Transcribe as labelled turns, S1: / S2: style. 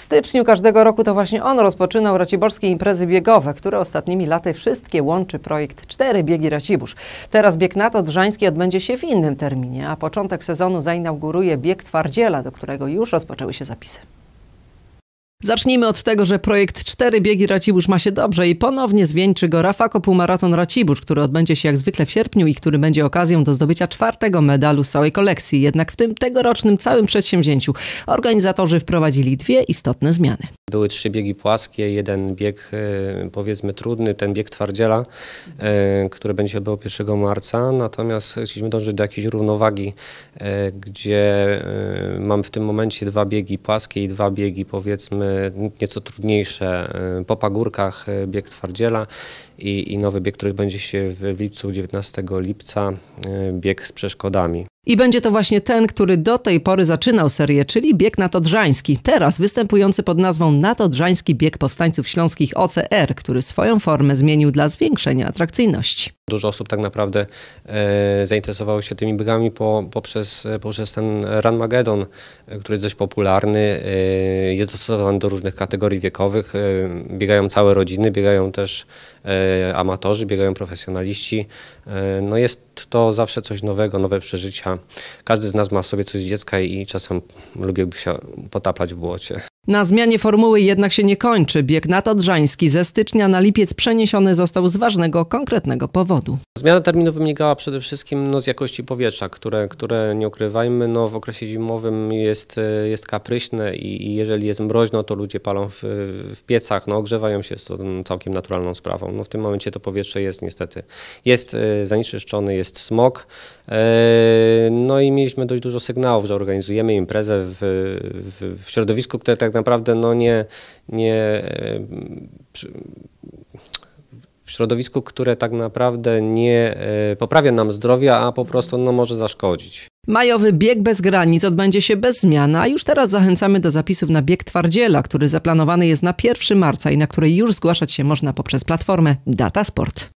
S1: W styczniu każdego roku to właśnie on rozpoczynał raciborskie imprezy biegowe, które ostatnimi laty wszystkie łączy projekt „Cztery Biegi Racibórz. Teraz bieg NATO Drzański odbędzie się w innym terminie, a początek sezonu zainauguruje bieg Twardziela, do którego już rozpoczęły się zapisy. Zacznijmy od tego, że projekt 4 Biegi Racibórz ma się dobrze i ponownie zwieńczy go Rafako Półmaraton Racibórz, który odbędzie się jak zwykle w sierpniu i który będzie okazją do zdobycia czwartego medalu z całej kolekcji. Jednak w tym tegorocznym całym przedsięwzięciu organizatorzy wprowadzili dwie istotne zmiany.
S2: Były trzy biegi płaskie, jeden bieg e, powiedzmy trudny, ten bieg twardziela, e, który będzie się odbył 1 marca. Natomiast chcieliśmy dążyć do jakiejś równowagi, e, gdzie mam w tym momencie dwa biegi płaskie i dwa biegi powiedzmy nieco trudniejsze. Po pagórkach bieg twardziela i, i nowy bieg, który będzie się w lipcu 19 lipca, bieg z przeszkodami.
S1: I będzie to właśnie ten, który do tej pory zaczynał serię, czyli bieg natodrzański, teraz występujący pod nazwą Natodrzański Bieg Powstańców Śląskich OCR, który swoją formę zmienił dla zwiększenia atrakcyjności.
S2: Dużo osób tak naprawdę e, zainteresowało się tymi biegami po, poprzez, poprzez ten Run Magedon, e, który jest dość popularny, e, jest dostosowany do różnych kategorii wiekowych. E, biegają całe rodziny, biegają też e, amatorzy, biegają profesjonaliści. E, no jest to zawsze coś nowego, nowe przeżycia. Każdy z nas ma w sobie coś z dziecka i czasem lubiłby się potaplać w błocie.
S1: Na zmianie formuły jednak się nie kończy. Bieg natodrzański ze stycznia na lipiec przeniesiony został z ważnego, konkretnego powodu.
S2: Zmiana terminu wynikała przede wszystkim no, z jakości powietrza, które, które nie ukrywajmy, no, w okresie zimowym jest, jest kapryśne i, i jeżeli jest mroźno, to ludzie palą w, w piecach, no, ogrzewają się jest to całkiem naturalną sprawą. No, w tym momencie to powietrze jest niestety, jest e, zanieczyszczone, jest smog. E, no i mieliśmy dość dużo sygnałów, że organizujemy imprezę w, w, w środowisku, które tak tak naprawdę no nie, nie e, przy, w środowisku, które tak naprawdę nie e, poprawia nam zdrowia, a po prostu no, może zaszkodzić.
S1: Majowy bieg bez granic odbędzie się bez zmian, a już teraz zachęcamy do zapisów na bieg twardziela, który zaplanowany jest na 1 marca i na który już zgłaszać się można poprzez platformę Data Sport.